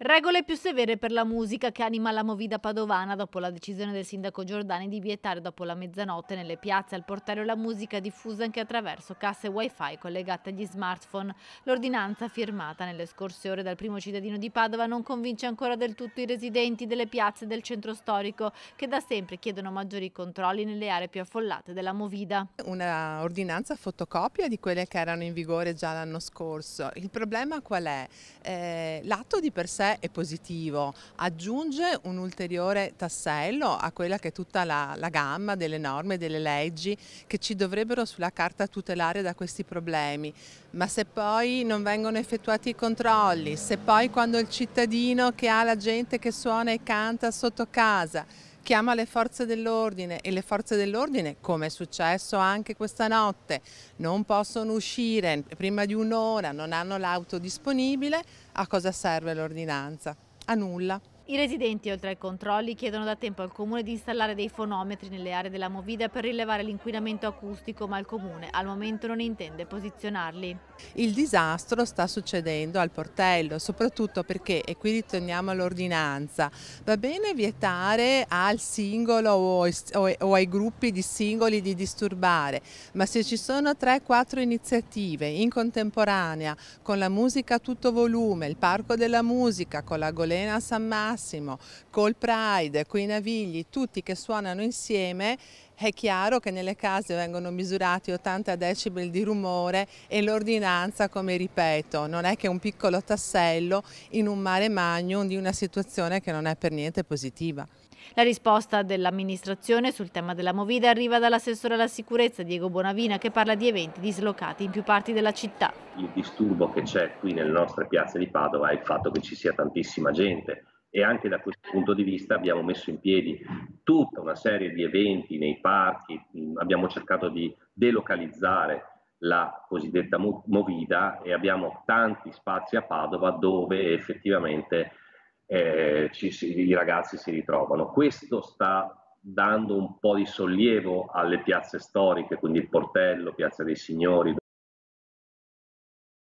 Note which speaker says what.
Speaker 1: Regole più severe per la musica che anima la movida padovana dopo la decisione del sindaco Giordani di vietare dopo la mezzanotte nelle piazze al portario la musica diffusa anche attraverso casse wifi collegate agli smartphone. L'ordinanza firmata nelle scorse ore dal primo cittadino di Padova non convince ancora del tutto i residenti delle piazze del centro storico che da sempre chiedono maggiori controlli nelle aree più affollate della movida.
Speaker 2: Una ordinanza fotocopia di quelle che erano in vigore già l'anno scorso. Il problema qual è? Eh, l'atto di per sé è positivo, aggiunge un ulteriore tassello a quella che è tutta la, la gamma delle norme, delle leggi che ci dovrebbero sulla carta tutelare da questi problemi, ma se poi non vengono effettuati i controlli, se poi quando il cittadino che ha la gente che suona e canta sotto casa chiama le forze dell'ordine e le forze dell'ordine, come è successo anche questa notte, non possono uscire prima di un'ora, non hanno l'auto disponibile, a cosa serve l'ordinanza? A
Speaker 1: nulla. I residenti, oltre ai controlli, chiedono da tempo al Comune di installare dei fonometri nelle aree della Movida per rilevare l'inquinamento acustico, ma il Comune al momento non intende posizionarli.
Speaker 2: Il disastro sta succedendo al portello, soprattutto perché, e qui ritorniamo all'ordinanza, va bene vietare al singolo o ai gruppi di singoli di disturbare, ma se ci sono 3-4 iniziative in contemporanea con la musica a tutto volume, il Parco della Musica, con la Golena a San Massimo, Massimo, col Pride, coi Navigli, tutti che suonano insieme è chiaro che nelle case vengono misurati 80 decibel di rumore e l'ordinanza, come ripeto, non è che un piccolo tassello in un mare magnum di una situazione che non è per niente positiva.
Speaker 1: La risposta dell'amministrazione sul tema della Movida arriva dall'assessore alla sicurezza Diego Bonavina che parla di eventi dislocati in più parti della città.
Speaker 3: Il disturbo che c'è qui nelle nostre piazze di Padova è il fatto che ci sia tantissima gente e anche da questo punto di vista abbiamo messo in piedi tutta una serie di eventi nei parchi, mm, abbiamo cercato di delocalizzare la cosiddetta movida e abbiamo tanti spazi a Padova dove effettivamente eh, ci, i ragazzi si ritrovano. Questo sta dando un po' di sollievo alle piazze storiche, quindi il Portello, Piazza dei Signori,